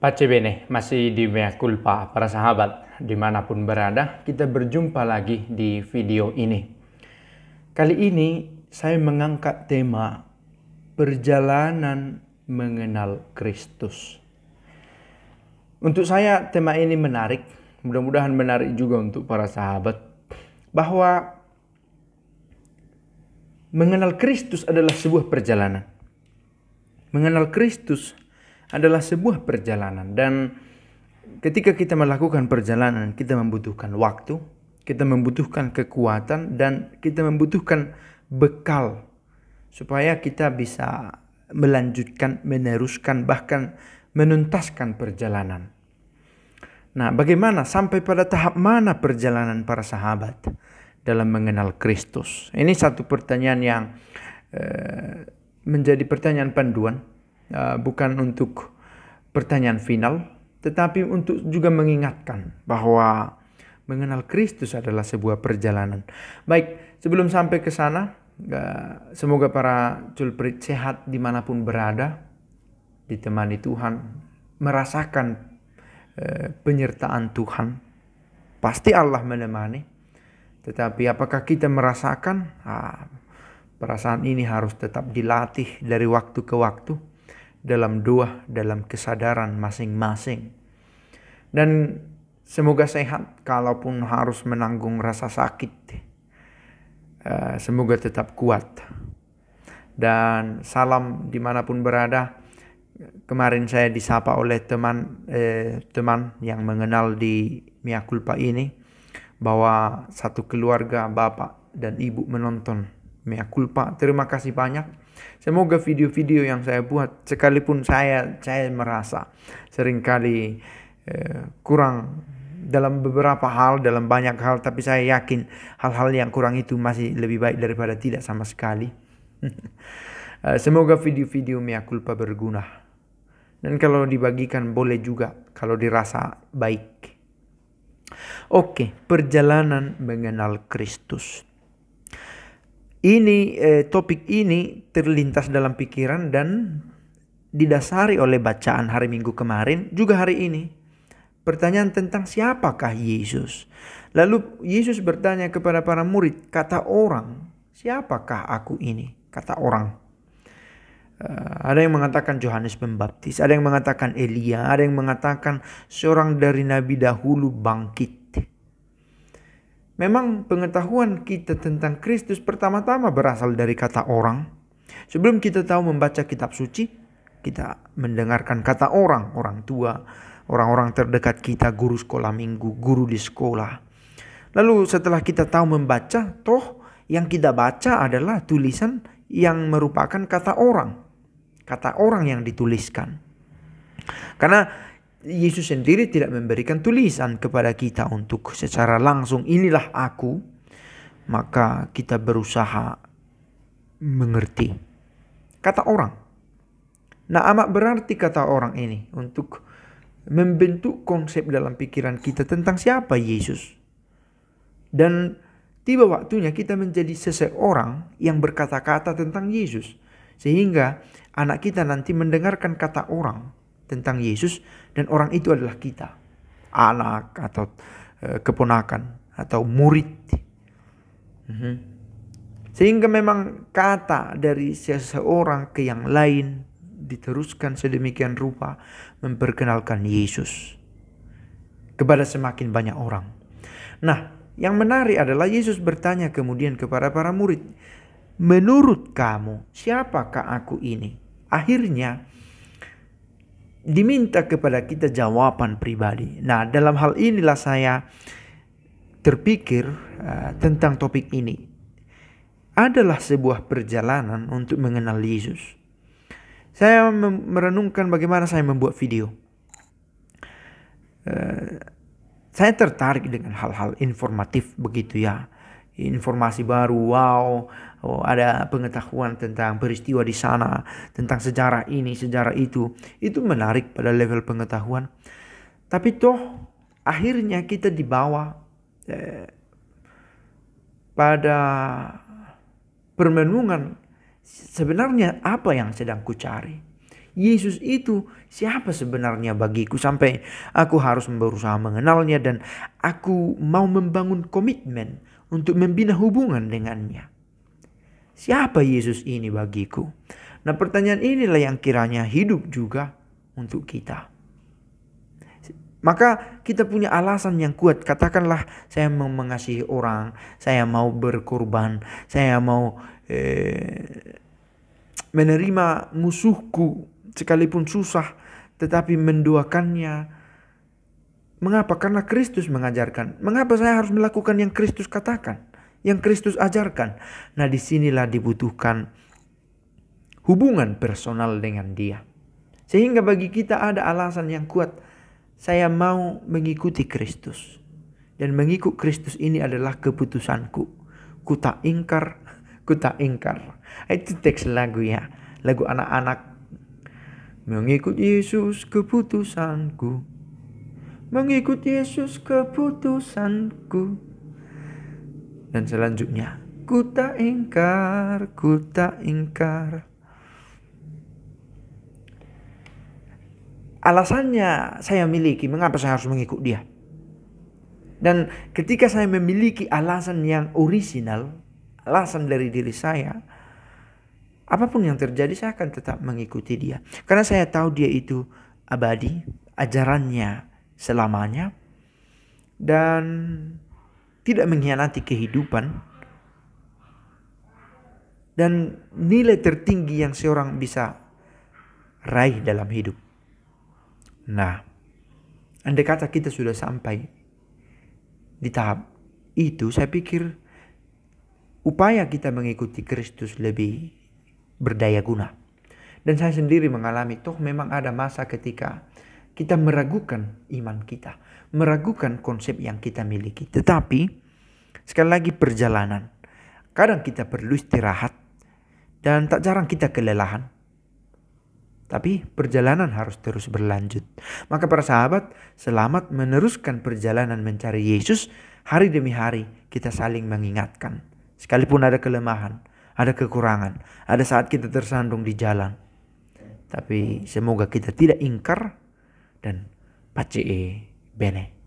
Pace bene, masih di mea culpa para sahabat, dimanapun berada, kita berjumpa lagi di video ini. Kali ini saya mengangkat tema perjalanan mengenal Kristus. Untuk saya tema ini menarik, mudah-mudahan menarik juga untuk para sahabat, bahwa mengenal Kristus adalah sebuah perjalanan. Mengenal Kristus adalah sebuah perjalanan dan ketika kita melakukan perjalanan kita membutuhkan waktu, kita membutuhkan kekuatan dan kita membutuhkan bekal supaya kita bisa melanjutkan, meneruskan bahkan menuntaskan perjalanan. Nah, bagaimana sampai pada tahap mana perjalanan para sahabat dalam mengenal Kristus? Ini satu pertanyaan yang eh, menjadi pertanyaan panduan Eh, bukan untuk pertanyaan final, tetapi untuk juga mengingatkan bahwa mengenal Kristus adalah sebuah perjalanan. Baik, sebelum sampai ke sana, eh, semoga para culprit sehat dimanapun berada, ditemani Tuhan, merasakan eh, penyertaan Tuhan. Pasti Allah menemani, tetapi apakah kita merasakan? Ah, perasaan ini harus tetap dilatih dari waktu ke waktu dalam dua dalam kesadaran masing-masing. Dan semoga sehat kalaupun harus menanggung rasa sakit. Eh, semoga tetap kuat. Dan salam dimanapun berada. Kemarin saya disapa oleh teman eh, teman yang mengenal di miakulpa ini bahwa satu keluarga bapak dan ibu menonton mea culpa. Terima kasih banyak. Semoga video-video yang saya buat sekalipun saya saya merasa seringkali eh, kurang dalam beberapa hal, dalam banyak hal, tapi saya yakin hal-hal yang kurang itu masih lebih baik daripada tidak sama sekali. Eh, semoga video-video mea culpa berguna. Dan kalau dibagikan boleh juga kalau dirasa baik. Oke, perjalanan mengenal Kristus ini eh, topik ini terlintas dalam pikiran dan didasari oleh bacaan hari Minggu kemarin juga hari ini. Pertanyaan tentang siapakah Yesus? Lalu Yesus bertanya kepada para murid, kata orang, siapakah aku ini? Kata orang. Uh, ada yang mengatakan Yohanes Pembaptis, ada yang mengatakan Elia, ada yang mengatakan seorang dari nabi dahulu bangkit. Memang pengetahuan kita tentang Kristus pertama-tama berasal dari kata orang. Sebelum kita tahu membaca kitab suci, kita mendengarkan kata orang, orang tua, orang-orang terdekat kita, guru sekolah minggu, guru di sekolah. Lalu setelah kita tahu membaca, toh yang kita baca adalah tulisan yang merupakan kata orang. Kata orang yang dituliskan. Karena Yesus sendiri tidak memberikan tulisan kepada kita untuk secara langsung inilah aku, maka kita berusaha mengerti kata orang. Nah, amat berarti kata orang ini untuk membentuk konsep dalam pikiran kita tentang siapa Yesus. Dan tiba waktunya kita menjadi seseorang yang berkata-kata tentang Yesus. Sehingga anak kita nanti mendengarkan kata orang tentang Yesus dan orang itu adalah kita. Anak atau e, keponakan atau murid. Mm-hmm. Sehingga memang kata dari seseorang ke yang lain diteruskan sedemikian rupa memperkenalkan Yesus kepada semakin banyak orang. Nah, yang menarik adalah Yesus bertanya kemudian kepada para murid, "Menurut kamu, siapakah aku ini?" Akhirnya, diminta kepada kita jawaban pribadi. Nah, dalam hal inilah saya terpikir uh, tentang topik ini. Adalah sebuah perjalanan untuk mengenal Yesus. Saya merenungkan bagaimana saya membuat video. Uh, saya tertarik dengan hal-hal informatif begitu ya informasi baru, wow, oh, ada pengetahuan tentang peristiwa di sana, tentang sejarah ini, sejarah itu. Itu menarik pada level pengetahuan. Tapi toh akhirnya kita dibawa eh, pada permenungan sebenarnya apa yang sedang ku cari? Yesus itu siapa sebenarnya bagiku sampai aku harus berusaha mengenalnya dan aku mau membangun komitmen untuk membina hubungan dengannya. Siapa Yesus ini bagiku? Nah, pertanyaan inilah yang kiranya hidup juga untuk kita. Maka kita punya alasan yang kuat. Katakanlah saya mau mengasihi orang, saya mau berkorban, saya mau eh, menerima musuhku sekalipun susah, tetapi mendoakannya, Mengapa? Karena Kristus mengajarkan. Mengapa saya harus melakukan yang Kristus katakan, yang Kristus ajarkan? Nah, disinilah dibutuhkan hubungan personal dengan Dia, sehingga bagi kita ada alasan yang kuat. Saya mau mengikuti Kristus, dan mengikut Kristus ini adalah keputusanku. Ku tak ingkar, ku tak ingkar. Itu teks lagu ya, lagu anak-anak. Mengikut Yesus keputusanku, mengikut Yesus keputusanku dan selanjutnya ku tak ingkar ku tak ingkar alasannya saya miliki mengapa saya harus mengikut dia dan ketika saya memiliki alasan yang orisinal alasan dari diri saya apapun yang terjadi saya akan tetap mengikuti dia karena saya tahu dia itu abadi ajarannya selamanya dan tidak mengkhianati kehidupan dan nilai tertinggi yang seorang bisa raih dalam hidup. Nah, andai kata kita sudah sampai di tahap itu, saya pikir upaya kita mengikuti Kristus lebih berdaya guna. Dan saya sendiri mengalami, toh memang ada masa ketika kita meragukan iman kita, meragukan konsep yang kita miliki. Tetapi sekali lagi perjalanan. Kadang kita perlu istirahat dan tak jarang kita kelelahan. Tapi perjalanan harus terus berlanjut. Maka para sahabat, selamat meneruskan perjalanan mencari Yesus hari demi hari kita saling mengingatkan. Sekalipun ada kelemahan, ada kekurangan, ada saat kita tersandung di jalan. Tapi semoga kita tidak ingkar dan pace bene.